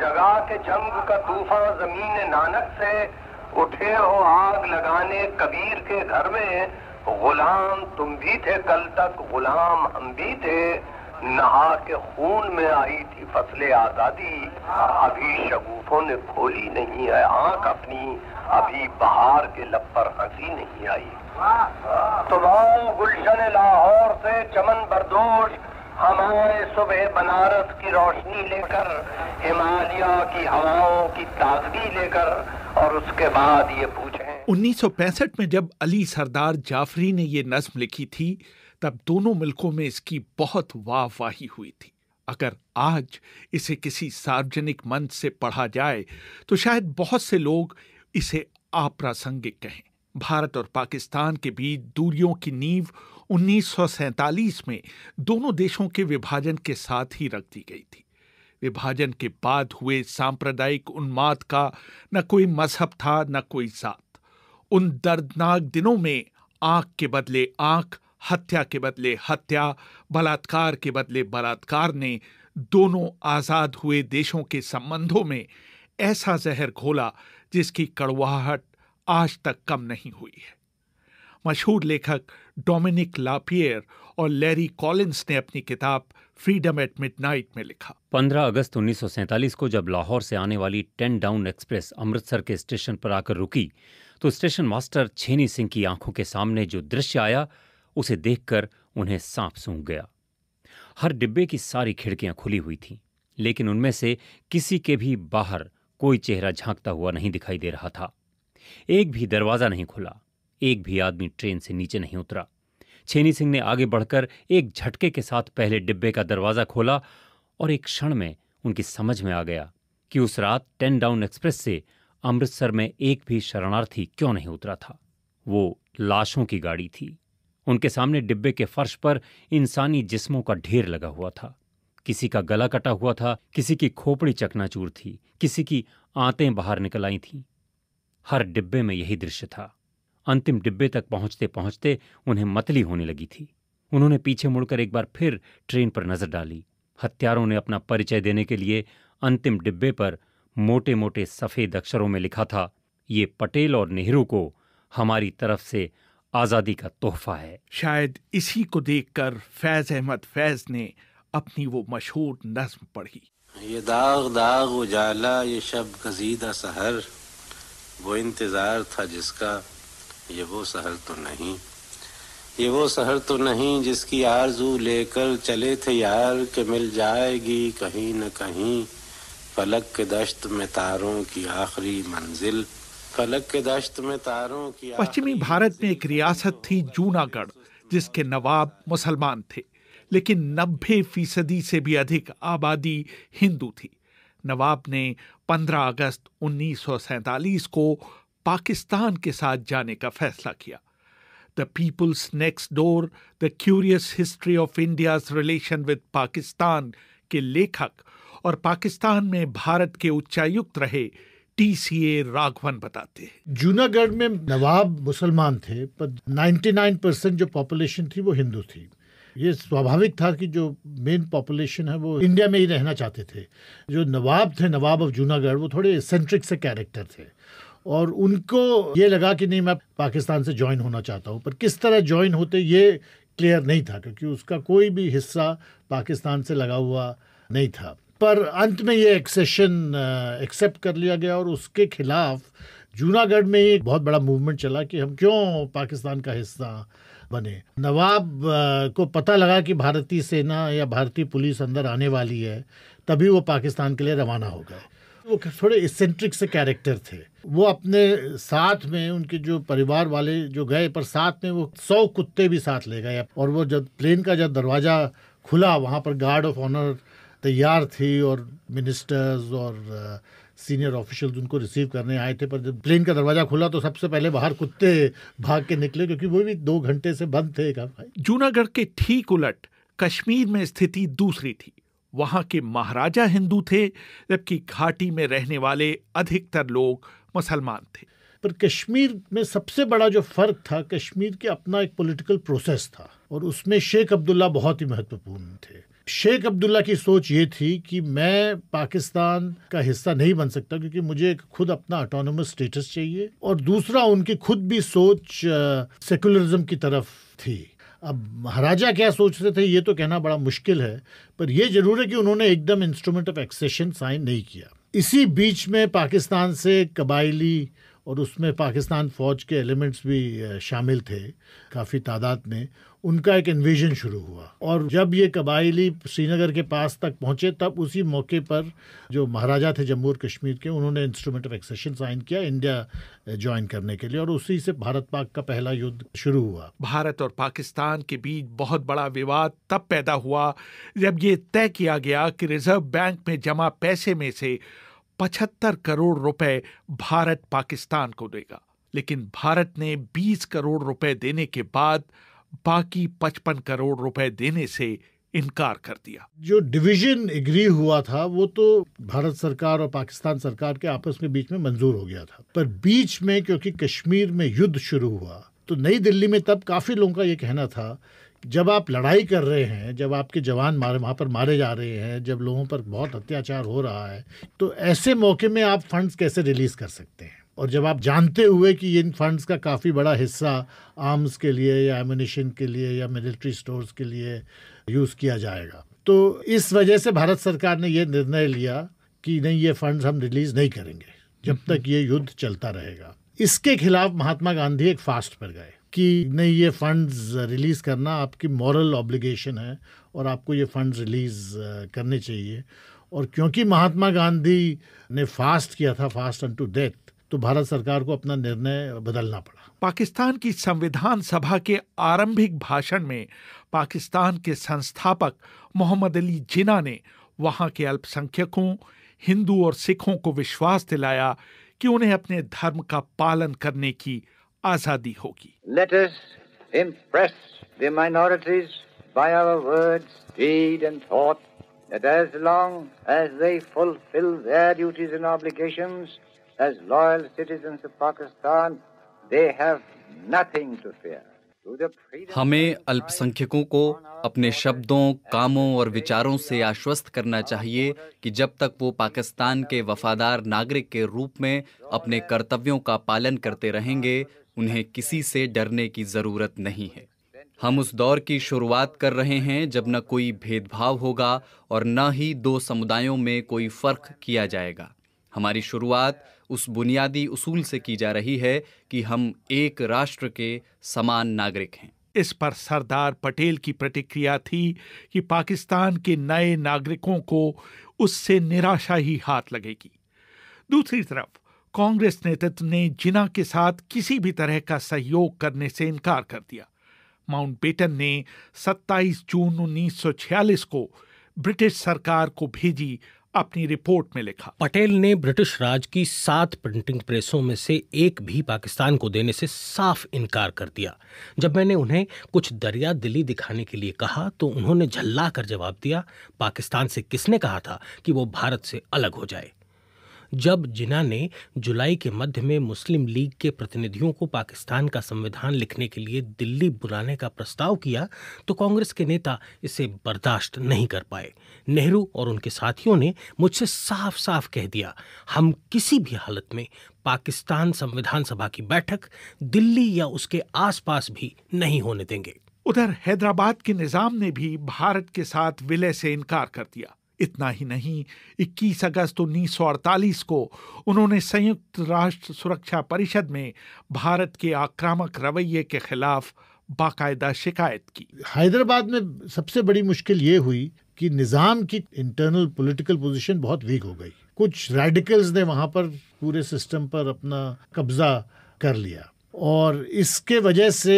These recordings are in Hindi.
जगा के जंग का तूफान जमीन नानक से उठे हो आग लगाने कबीर के घर में गुलाम तुम भी थे कल तक गुलाम हम भी थे नहा के खून में आई थी फसले आजादी अभी शगूफों ने खोली नहीं है आंख अपनी अभी बहार के लब पर हंसी नहीं आई तुम्हारो गुलशन लाहौर से चमन बरदोश हमारे सुबह बनारस की रोशनी लेकर हिमालय की हवाओं की ताजगी लेकर और उसके बाद ये पूछे उन्नीस में जब अली सरदार जाफरी ने ये नज्म लिखी थी तब दोनों मुल्कों में इसकी बहुत वाहवाही हुई थी अगर आज इसे किसी सार्वजनिक मंच से पढ़ा जाए तो शायद बहुत से लोग इसे अप्रासंगिक कहें भारत और पाकिस्तान के बीच दूरियों की नींव 1947 में दोनों देशों के विभाजन के साथ ही रख दी गई थी विभाजन के बाद हुए सांप्रदायिक उन्माद का न कोई मजहब था न कोई जात उन दर्दनाक दिनों में आंख के बदले आंख हत्या के बदले हत्या बलात्कार के बदले बलात्कार ने दोनों आजाद हुए देशों के संबंधों में ऐसा जहर घोला जिसकी कड़वाहट आज तक कम नहीं हुई है मशहूर लेखक डोमिनिक लापियर और लैरी कॉलिंस ने अपनी किताब फ्रीडम एट मिडनाइट में लिखा 15 अगस्त 1947 को जब लाहौर से आने वाली टेन डाउन एक्सप्रेस अमृतसर के स्टेशन पर आकर रुकी तो स्टेशन मास्टर छेनी सिंह की आंखों के सामने जो दृश्य आया उसे देखकर उन्हें सांप सूंघ गया हर डिब्बे की सारी खिड़कियां खुली हुई थीं लेकिन उनमें से किसी के भी बाहर कोई चेहरा झांकता हुआ नहीं दिखाई दे रहा था एक भी दरवाजा नहीं खुला एक भी आदमी ट्रेन से नीचे नहीं उतरा छेनी सिंह ने आगे बढ़कर एक झटके के साथ पहले डिब्बे का दरवाजा खोला और एक क्षण में उनकी समझ में आ गया कि उस रात टेन डाउन एक्सप्रेस से अमृतसर में एक भी शरणार्थी क्यों नहीं उतरा था वो लाशों की गाड़ी थी उनके सामने डिब्बे के फर्श पर इंसानी जिस्मों का ढेर लगा हुआ था किसी का गला कटा हुआ था किसी की खोपड़ी चकनाचूर थी किसी की आंतें बाहर निकल आई थीं हर डिब्बे में यही दृश्य था अंतिम डिब्बे तक पहुंचते पहुंचते उन्हें मतली होने लगी थी उन्होंने पीछे मुड़कर एक बार फिर ट्रेन पर नजर डाली हत्यारों ने अपना परिचय देने के लिए अंतिम डिब्बे पर मोटे मोटे सफ़ेद अक्षरों में लिखा था ये पटेल और नेहरू को हमारी तरफ से आज़ादी का तोहफा है शायद इसी को देखकर फैज़ अहमद फैज़ ने अपनी वो मशहूर नज्म पढ़ी ये दाग दाग उजाला ये शब गजीदा सहर वो इंतज़ार था जिसका ये वो शहर तो नहीं ये वो शहर तो नहीं जिसकी आरजू लेकर चले थे यार के मिल जाएगी कहीं न कहीं फलक के दश्त में तारों की आखिरी मंजिल फलक के दश्त में तारों की पश्चिमी भारत में एक रियासत थी जूनागढ़ जिसके नवाब मुसलमान थे लेकिन नब्बे फीसदी से भी अधिक आबादी हिंदू थी नवाब ने 15 अगस्त 1947 को पाकिस्तान के साथ जाने का फैसला किया the people's next door the curious history of India relation with Pakistan के लेखक और पाकिस्तान में भारत के उच्चायुक्त रहे टीसीए राघवन बताते हैं जूनागढ़ में नवाब मुसलमान थे पर 99 परसेंट जो पॉपुलेशन थी वो हिंदू थी ये स्वाभाविक था कि जो मेन पॉपुलेशन है वो इंडिया में ही रहना चाहते थे जो नवाब थे नवाब ऑफ जूनागढ़ वो थोड़े सेंट्रिक से कैरेक्टर थे और उनको ये लगा कि नहीं मैं पाकिस्तान से ज्वाइन होना चाहता हूँ पर किस तरह ज्वाइन होते ये क्लियर नहीं था क्योंकि उसका कोई भी हिस्सा पाकिस्तान से लगा हुआ नहीं था पर अंत में ये एक्सेशन एक्सेप्ट uh, कर लिया गया और उसके खिलाफ जूनागढ़ में एक बहुत बड़ा मूवमेंट चला कि हम क्यों पाकिस्तान का हिस्सा बने नवाब uh, को पता लगा कि भारतीय सेना या भारतीय पुलिस अंदर आने वाली है तभी वो पाकिस्तान के लिए रवाना हो गए वो थोड़े इसेंट्रिक से कैरेक्टर थे वो अपने साथ में उनके जो परिवार वाले जो गए पर साथ में वो सौ कुत्ते भी साथ ले गए और वो जब प्लेन का जब दरवाज़ा खुला वहाँ पर गार्ड ऑफ ऑनर तैयार थी और मिनिस्टर्स और सीनियर ऑफिशियल्स उनको रिसीव करने आए थे पर जब प्लेन का दरवाज़ा खुला तो सबसे पहले बाहर कुत्ते भाग के निकले क्योंकि वो भी दो घंटे से बंद थे जूनागढ़ के ठीक उलट कश्मीर में स्थिति दूसरी थी वहां के महाराजा हिंदू थे जबकि घाटी में रहने वाले अधिकतर लोग मुसलमान थे पर कश्मीर में सबसे बड़ा जो फ़र्क था कश्मीर के अपना एक पॉलिटिकल प्रोसेस था और उसमें शेख अब्दुल्ला बहुत ही महत्वपूर्ण थे शेख अब्दुल्ला की सोच ये थी कि मैं पाकिस्तान का हिस्सा नहीं बन सकता क्योंकि मुझे खुद अपना ऑटोनोमस स्टेटस चाहिए और दूसरा उनकी खुद भी सोच सेकुलरिज्म की तरफ थी अब महाराजा क्या सोचते थे ये तो कहना बड़ा मुश्किल है पर यह जरूर है कि उन्होंने एकदम इंस्ट्रूमेंट ऑफ एक्सेशन साइन नहीं किया इसी बीच में पाकिस्तान से कबायली और उसमें पाकिस्तान फ़ौज के एलिमेंट्स भी शामिल थे काफ़ी तादाद में उनका एक इन्वेजन शुरू हुआ और जब ये कबायली श्रीनगर के पास तक पहुंचे तब उसी मौके पर जो महाराजा थे जम्मू और कश्मीर के उन्होंने इंस्ट्रूमेंट ऑफ एक्सेशन साइन किया इंडिया ज्वाइन eh, करने के लिए और उसी से भारत पाक का पहला युद्ध शुरू हुआ भारत और पाकिस्तान के बीच बहुत बड़ा विवाद तब पैदा हुआ जब ये तय किया गया कि रिजर्व बैंक में जमा पैसे में से पचहत्तर करोड़ रुपए भारत पाकिस्तान को देगा लेकिन भारत ने 20 करोड़ रुपए देने के बाद बाकी पचपन करोड़ रुपए देने से इनकार कर दिया जो डिवीजन एग्री हुआ था वो तो भारत सरकार और पाकिस्तान सरकार के आपस में बीच में मंजूर हो गया था पर बीच में क्योंकि कश्मीर में युद्ध शुरू हुआ तो नई दिल्ली में तब काफ़ी लोगों का ये कहना था जब आप लड़ाई कर रहे हैं जब आपके जवान मारे वहाँ पर मारे जा रहे हैं जब लोगों पर बहुत अत्याचार हो रहा है तो ऐसे मौके में आप फंड्स कैसे रिलीज़ कर सकते हैं और जब आप जानते हुए कि इन फंड्स का काफ़ी बड़ा हिस्सा आर्म्स के लिए या एमिनेशन के लिए या मिलिट्री स्टोर्स के लिए यूज़ किया जाएगा तो इस वजह से भारत सरकार ने ये निर्णय लिया कि नहीं ये फंड्स हम रिलीज़ नहीं करेंगे जब हम्म। तक ये युद्ध चलता रहेगा इसके खिलाफ महात्मा गांधी एक फास्ट पर गए कि नहीं ये फंड्स रिलीज़ करना आपकी मॉरल ऑब्लिगेशन है और आपको ये फंड्स रिलीज़ करने चाहिए और क्योंकि महात्मा गांधी ने फास्ट किया था फास्ट अन टू डेथ तो भारत सरकार को अपना निर्णय बदलना पड़ा पाकिस्तान की संविधान सभा के आरंभिक भाषण में पाकिस्तान के संस्थापक मोहम्मद अली जिना ने वहां के अल्पसंख्यकों हिंदू और सिखों को विश्वास दिलाया कि उन्हें अपने धर्म का पालन करने की आजादी होगी Let As loyal citizens of Pakistan, they have nothing to fear. हमें अल्पसंख्यकों को अपने शब्दों कामों और विचारों से आश्वस्त करना चाहिए कि जब तक वो पाकिस्तान के वफादार नागरिक के रूप में अपने कर्तव्यों का पालन करते रहेंगे उन्हें किसी से डरने की ज़रूरत नहीं है हम उस दौर की शुरुआत कर रहे हैं जब न कोई भेदभाव होगा और न ही दो समुदायों में कोई फर्क किया जाएगा हमारी शुरुआत उस बुनियादी उसूल से की जा रही है कि हम एक राष्ट्र के समान नागरिक हैं इस पर सरदार पटेल की प्रतिक्रिया थी कि पाकिस्तान के नए नागरिकों को उससे निराशा ही हाथ लगेगी दूसरी तरफ कांग्रेस नेतृत्व ने जिना के साथ किसी भी तरह का सहयोग करने से इनकार कर दिया माउंट बेटन ने 27 जून 1946 को ब्रिटिश सरकार को भेजी अपनी रिपोर्ट में लिखा पटेल ने ब्रिटिश राज की सात प्रिंटिंग प्रेसों में से एक भी पाकिस्तान को देने से साफ इनकार कर दिया जब मैंने उन्हें कुछ दरिया दिल्ली दिखाने के लिए कहा तो उन्होंने झल्ला कर जवाब दिया पाकिस्तान से किसने कहा था कि वो भारत से अलग हो जाए जब जिना ने जुलाई के मध्य में मुस्लिम लीग के प्रतिनिधियों को पाकिस्तान का संविधान लिखने के लिए दिल्ली बुलाने का प्रस्ताव किया तो कांग्रेस के नेता इसे बर्दाश्त नहीं कर पाए नेहरू और उनके साथियों ने मुझसे साफ साफ कह दिया हम किसी भी हालत में पाकिस्तान संविधान सभा की बैठक दिल्ली या उसके आसपास भी नहीं होने देंगे उधर हैदराबाद के निजाम ने भी भारत के साथ विलय से इनकार कर दिया इतना ही नहीं 21 अगस्त उन्नीस को उन्होंने संयुक्त राष्ट्र सुरक्षा परिषद में भारत के आक्रामक रवैये के खिलाफ बाकायदा शिकायत की हैदराबाद में सबसे बड़ी मुश्किल ये हुई कि निज़ाम की इंटरनल पॉलिटिकल पोजीशन बहुत वीक हो गई कुछ रेडिकल्स ने वहाँ पर पूरे सिस्टम पर अपना कब्जा कर लिया और इसके वजह से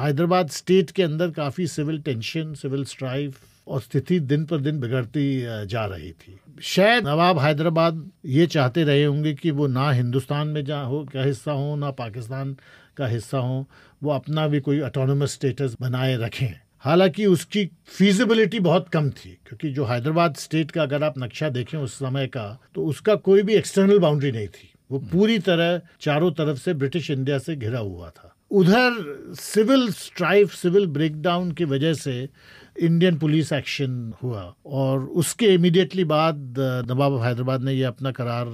हैदराबाद स्टेट के अंदर काफ़ी सिविल टेंशन सिविल स्ट्राइफ और स्थिति दिन पर दिन बिगड़ती जा रही थी शायद नवाब हैदराबाद ये चाहते रहे होंगे कि वो ना हिंदुस्तान में जा हो का हिस्सा हो ना पाकिस्तान का हिस्सा हो वो अपना भी कोई ऑटोनमस स्टेटस बनाए रखें हालांकि उसकी फीजिबिलिटी बहुत कम थी क्योंकि जो हैदराबाद स्टेट का अगर आप नक्शा देखें उस समय का तो उसका कोई भी एक्सटर्नल बाउंड्री नहीं थी वो हम्म। पूरी तरह चारों तरफ से ब्रिटिश इंडिया से घिरा हुआ था उधर सिविल स्ट्राइफ सिविल ब्रेकडाउन की वजह से इंडियन पुलिस एक्शन हुआ और उसके इमीडिएटली बाद नवाब हैदराबाद ने यह अपना करार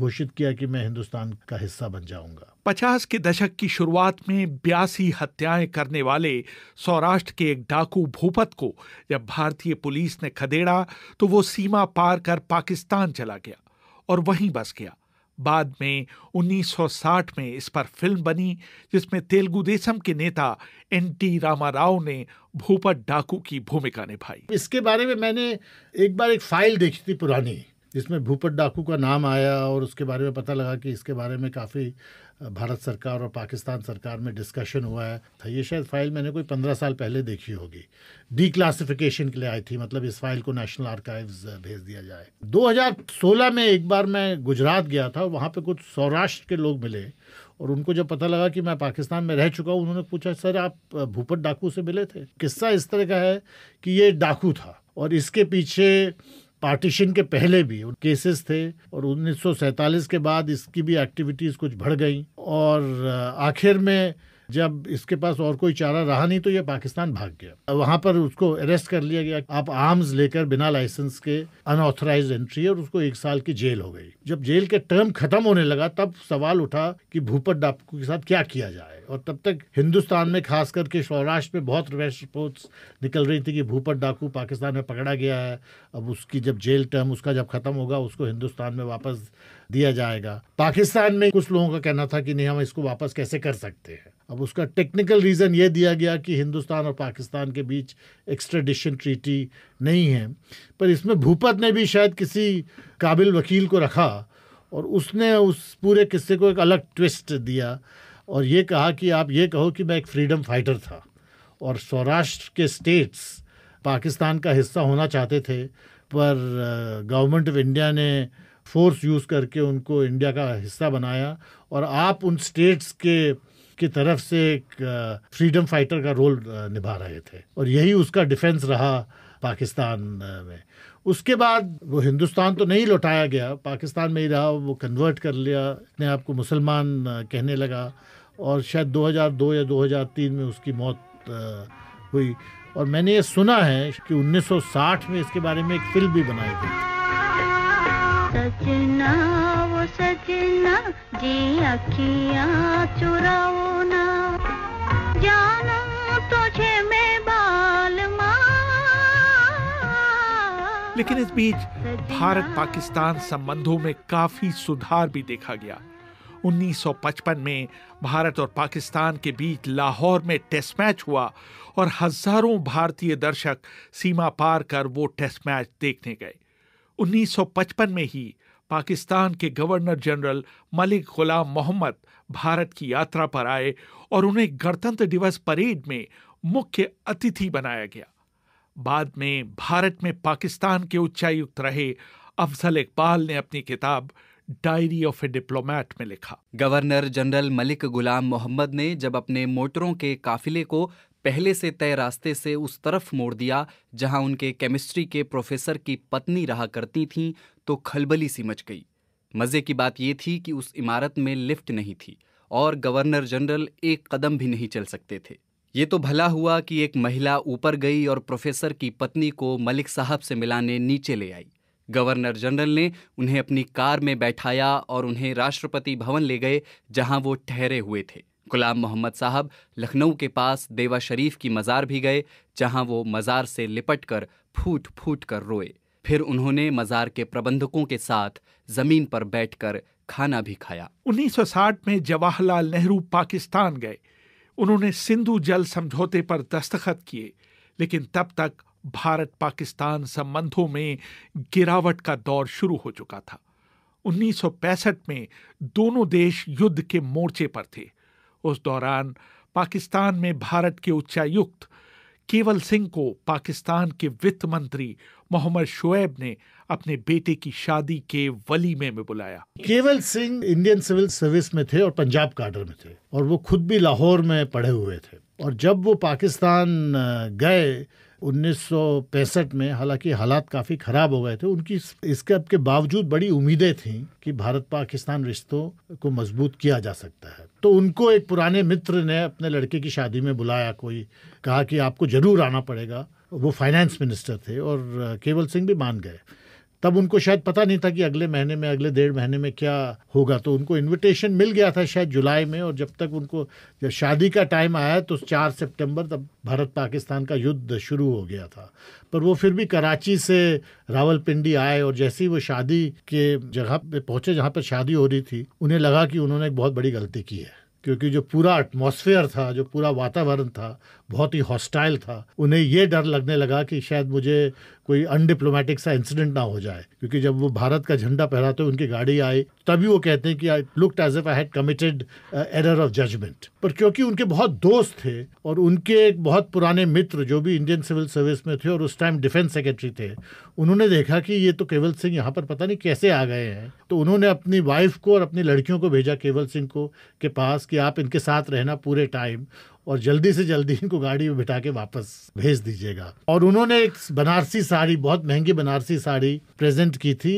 घोषित किया कि मैं हिंदुस्तान का हिस्सा बन जाऊंगा पचास के दशक की शुरुआत में बयासी हत्याएं करने वाले सौराष्ट्र के एक डाकू भूपत को जब भारतीय पुलिस ने खदेड़ा तो वो सीमा पार कर पाकिस्तान चला गया और वहीं बस गया बाद में 1960 में इस पर फिल्म बनी जिसमें तेलुगु देशम के नेता एन टी रामा राव ने भूपत डाकू की भूमिका निभाई इसके बारे में मैंने एक बार एक फाइल देखी थी पुरानी जिसमें भूपत डाकू का नाम आया और उसके बारे में पता लगा कि इसके बारे में काफ़ी भारत सरकार और पाकिस्तान सरकार में डिस्कशन हुआ है ये शायद फाइल मैंने कोई पंद्रह साल पहले देखी होगी डी क्लासिफिकेशन के लिए आई थी मतलब इस फाइल को नेशनल आर्काइव्स भेज दिया जाए 2016 में एक बार मैं गुजरात गया था वहाँ पे कुछ सौराष्ट्र के लोग मिले और उनको जब पता लगा कि मैं पाकिस्तान में रह चुका हूँ उन्होंने पूछा सर आप भूपत डाकू से मिले थे किस्सा इस तरह का है कि ये डाकू था और इसके पीछे पार्टीशन के पहले भी केसेस थे और उन्नीस के बाद इसकी भी एक्टिविटीज़ कुछ बढ़ गई और आखिर में जब इसके पास और कोई चारा रहा नहीं तो ये पाकिस्तान भाग गया वहां पर उसको अरेस्ट कर लिया गया आप आर्म्स लेकर बिना लाइसेंस के अनऑथराइज एंट्री और उसको एक साल की जेल हो गई जब जेल के टर्म खत्म होने लगा तब सवाल उठा कि भूपत डापू के साथ क्या किया जाए और तब तक हिंदुस्तान में खास करके सौराष्ट्र में बहुत रिपोर्ट्स निकल रही थी कि भूपत डाकू पाकिस्तान में पकड़ा गया है अब उसकी जब जेल टर्म उसका जब ख़त्म होगा उसको हिंदुस्तान में वापस दिया जाएगा पाकिस्तान में कुछ लोगों का कहना था कि नहीं हम इसको वापस कैसे कर सकते हैं अब उसका टेक्निकल रीज़न ये दिया गया कि हिंदुस्तान और पाकिस्तान के बीच एक्स्ट्राडिशन ट्रीटी नहीं है पर इसमें भूपत ने भी शायद किसी काबिल वकील को रखा और उसने उस पूरे किस्से को एक अलग ट्विस्ट दिया और ये कहा कि आप ये कहो कि मैं एक फ्रीडम फाइटर था और सौराष्ट्र के स्टेट्स पाकिस्तान का हिस्सा होना चाहते थे पर गवर्नमेंट ऑफ इंडिया ने फोर्स यूज़ करके उनको इंडिया का हिस्सा बनाया और आप उन स्टेट्स के की तरफ से एक फ्रीडम फाइटर का रोल निभा रहे थे और यही उसका डिफेंस रहा पाकिस्तान में उसके बाद वो हिंदुस्तान तो नहीं लौटाया गया पाकिस्तान में ही रहा वो कन्वर्ट कर लिया अपने आप को मुसलमान कहने लगा और शायद 2002 या 2003 में उसकी मौत हुई और मैंने ये सुना है कि 1960 में इसके बारे में एक फिल्म भी बनाई गई थी सजना वो सजना जी अखिया चुराओ ना जानू तुझे मैं बाल लेकिन इस बीच भारत पाकिस्तान संबंधों में काफी सुधार भी देखा गया 1955 में भारत और पाकिस्तान के बीच लाहौर में टेस्ट मैच हुआ और हजारों भारतीय दर्शक सीमा पार कर वो टेस्ट मैच देखने गए 1955 में ही पाकिस्तान के गवर्नर जनरल मलिक गुलाम मोहम्मद भारत की यात्रा पर आए और उन्हें गणतंत्र दिवस परेड में मुख्य अतिथि बनाया गया बाद में भारत में पाकिस्तान के उच्चायुक्त रहे अफजल इकबाल ने अपनी किताब डायरी ऑफ ए डिप्लोमैट में लिखा गवर्नर जनरल मलिक गुलाम मोहम्मद ने जब अपने मोटरों के काफिले को पहले से तय रास्ते से उस तरफ मोड़ दिया जहां उनके केमिस्ट्री के प्रोफेसर की पत्नी रहा करती थीं तो खलबली सी मच गई मज़े की बात यह थी कि उस इमारत में लिफ्ट नहीं थी और गवर्नर जनरल एक कदम भी नहीं चल सकते थे ये तो भला हुआ कि एक महिला ऊपर गई और प्रोफेसर की पत्नी को मलिक साहब से मिलाने नीचे ले आई गवर्नर जनरल ने उन्हें अपनी कार में बैठाया और उन्हें राष्ट्रपति भवन ले गए जहां वो ठहरे हुए थे गुलाम मोहम्मद साहब लखनऊ के पास देवा शरीफ की मज़ार भी गए जहां वो मज़ार से लिपट कर फूट फूट कर रोए फिर उन्होंने मज़ार के प्रबंधकों के साथ ज़मीन पर बैठकर खाना भी खाया 1960 में जवाहरलाल नेहरू पाकिस्तान गए उन्होंने सिंधु जल समझौते पर दस्तखत किए लेकिन तब तक भारत पाकिस्तान संबंधों में गिरावट का दौर शुरू हो चुका था 1965 में दोनों देश युद्ध के मोर्चे पर थे उस दौरान पाकिस्तान में भारत के उच्चायुक्त केवल सिंह को पाकिस्तान के वित्त मंत्री मोहम्मद शोएब ने अपने बेटे की शादी के वलीमे में बुलाया केवल सिंह इंडियन सिविल सर्विस में थे और पंजाब काडर में थे और वो खुद भी लाहौर में पढ़े हुए थे और जब वो पाकिस्तान गए उन्नीस में हालांकि हालात काफ़ी ख़राब हो गए थे उनकी इसके अब के बावजूद बड़ी उम्मीदें थीं कि भारत पाकिस्तान रिश्तों को मजबूत किया जा सकता है तो उनको एक पुराने मित्र ने अपने लड़के की शादी में बुलाया कोई कहा कि आपको ज़रूर आना पड़ेगा वो फाइनेंस मिनिस्टर थे और केवल सिंह भी मान गए तब उनको शायद पता नहीं था कि अगले महीने में अगले डेढ़ महीने में क्या होगा तो उनको इनविटेशन मिल गया था शायद जुलाई में और जब तक उनको जब शादी का टाइम आया तो चार सितंबर तब भारत पाकिस्तान का युद्ध शुरू हो गया था पर वो फिर भी कराची से रावलपिंडी आए और जैसे ही वो शादी के जगह पे पहुंचे जहाँ पर शादी हो रही थी उन्हें लगा कि उन्होंने एक बहुत बड़ी गलती की है क्योंकि जो पूरा एटमोसफेयर था जो पूरा वातावरण था बहुत ही हॉस्टाइल था उन्हें ये डर लगने लगा कि शायद मुझे कोई अनडिप्लोमेटिक सा इंसिडेंट ना हो जाए क्योंकि जब वो भारत का झंडा फहराते हुए उनकी गाड़ी आई तभी वो कहते हैं कि I looked as if I had committed error of judgement पर क्योंकि उनके बहुत दोस्त थे और उनके एक बहुत पुराने मित्र जो भी इंडियन सिविल सर्विस में थे और उस टाइम डिफेंस सेक्रेटरी थे उन्होंने देखा कि ये तो केवल सिंह यहाँ पर पता नहीं कैसे आ गए हैं तो उन्होंने अपनी वाइफ को और अपनी लड़कियों को भेजा केवल सिंह को के पास कि आप इनके साथ रहना पूरे टाइम और जल्दी से जल्दी इनको गाड़ी में बिठा के वापस भेज दीजिएगा और उन्होंने एक बनारसी साड़ी बहुत महंगी बनारसी साड़ी प्रेजेंट की थी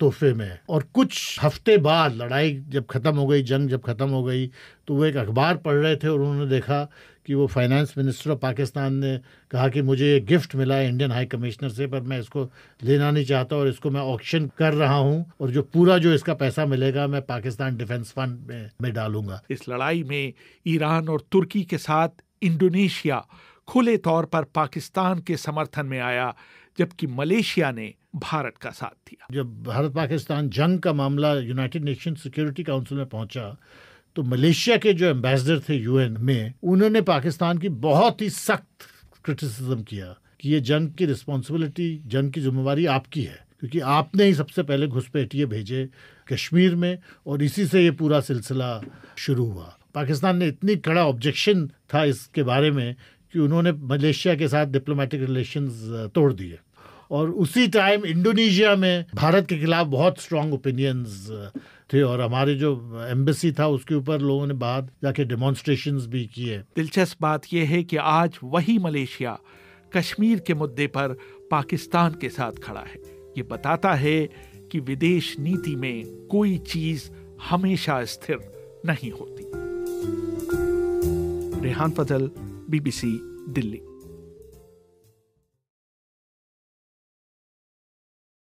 तोहफे में और कुछ हफ्ते बाद लड़ाई जब ख़त्म हो गई जंग जब ख़त्म हो गई तो वो एक अखबार पढ़ रहे थे और उन्होंने देखा कि वो फाइनेंस मिनिस्टर ऑफ पाकिस्तान ने कहा कि मुझे ये गिफ्ट मिला है इंडियन हाई कमिश्नर से पर मैं इसको लेना नहीं चाहता और इसको मैं ऑक्शन कर रहा हूँ और जो पूरा जो इसका पैसा मिलेगा मैं पाकिस्तान डिफेंस फंड में, में डालूंगा इस लड़ाई में ईरान और तुर्की के साथ इंडोनेशिया खुले तौर पर पाकिस्तान के समर्थन में आया जबकि मलेशिया ने भारत का साथ दिया जब भारत पाकिस्तान जंग का मामला यूनाइटेड नेशन सिक्योरिटी काउंसिल में पहुंचा तो मलेशिया के जो एम्बेसडर थे यूएन में उन्होंने पाकिस्तान की बहुत ही सख्त क्रिटिसिज्म किया कि ये जंग की रिस्पॉन्सिबिलिटी जंग की जिम्मेवारी आपकी है क्योंकि आपने ही सबसे पहले घुसपैठिए भेजे कश्मीर में और इसी से ये पूरा सिलसिला शुरू हुआ पाकिस्तान ने इतनी कड़ा ऑब्जेक्शन था इसके बारे में कि उन्होंने मलेशिया के साथ डिप्लोमेटिक रिलेशंस तोड़ दिए और उसी टाइम इंडोनेशिया में भारत के खिलाफ बहुत स्ट्रांग ओपिनियंस uh, थे और हमारे जो एम्बेसी था उसके ऊपर लोगों ने बाद जाके डेमोन्स्ट्रेशन भी किए दिलचस्प बात यह है कि आज वही मलेशिया कश्मीर के मुद्दे पर पाकिस्तान के साथ खड़ा है ये बताता है कि विदेश नीति में कोई चीज हमेशा स्थिर नहीं होती रेहान फजल बीबीसी दिल्ली